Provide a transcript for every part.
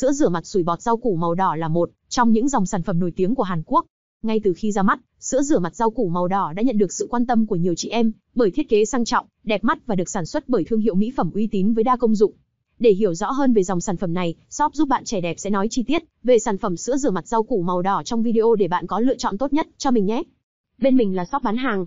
Sữa rửa mặt sủi bọt rau củ màu đỏ là một trong những dòng sản phẩm nổi tiếng của Hàn Quốc. Ngay từ khi ra mắt, sữa rửa mặt rau củ màu đỏ đã nhận được sự quan tâm của nhiều chị em bởi thiết kế sang trọng, đẹp mắt và được sản xuất bởi thương hiệu mỹ phẩm uy tín với đa công dụng. Để hiểu rõ hơn về dòng sản phẩm này, shop giúp bạn trẻ đẹp sẽ nói chi tiết về sản phẩm sữa rửa mặt rau củ màu đỏ trong video để bạn có lựa chọn tốt nhất cho mình nhé. Bên mình là shop bán hàng,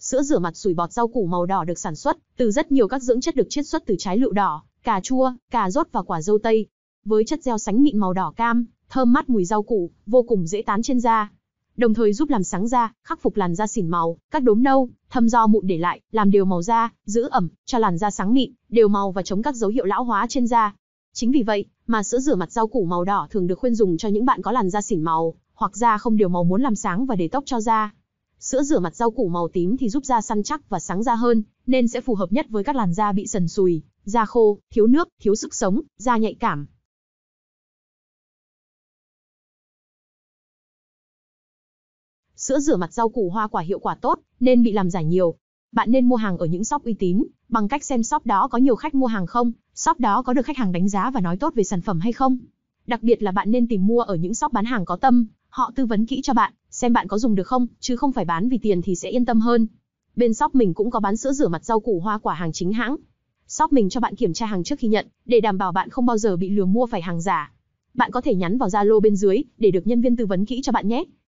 Sữa rửa mặt sủi bọt rau củ màu đỏ được sản xuất từ rất nhiều các dưỡng chất được chiết xuất từ trái lựu đỏ, cà chua, cà rốt và quả dâu tây. Với chất gieo sánh mịn màu đỏ cam, thơm mát mùi rau củ, vô cùng dễ tán trên da. Đồng thời giúp làm sáng da, khắc phục làn da xỉn màu, các đốm nâu, thâm do mụn để lại, làm đều màu da, giữ ẩm, cho làn da sáng mịn, đều màu và chống các dấu hiệu lão hóa trên da. Chính vì vậy, mà sữa rửa mặt rau củ màu đỏ thường được khuyên dùng cho những bạn có làn da xỉn màu, hoặc da không đều màu muốn làm sáng và để tóc cho da. Sữa rửa mặt rau củ màu tím thì giúp da săn chắc và sáng da hơn, nên sẽ phù hợp nhất với các làn da bị sần sùi, da khô, thiếu nước, thiếu sức sống, da nhạy cảm. Sữa rửa mặt rau củ hoa quả hiệu quả tốt, nên bị làm giả nhiều. Bạn nên mua hàng ở những shop uy tín, bằng cách xem shop đó có nhiều khách mua hàng không, shop đó có được khách hàng đánh giá và nói tốt về sản phẩm hay không. Đặc biệt là bạn nên tìm mua ở những shop bán hàng có tâm, Họ tư vấn kỹ cho bạn, xem bạn có dùng được không, chứ không phải bán vì tiền thì sẽ yên tâm hơn. Bên shop mình cũng có bán sữa rửa mặt rau củ hoa quả hàng chính hãng. Shop mình cho bạn kiểm tra hàng trước khi nhận, để đảm bảo bạn không bao giờ bị lừa mua phải hàng giả. Bạn có thể nhắn vào Zalo bên dưới để được nhân viên tư vấn kỹ cho bạn nhé.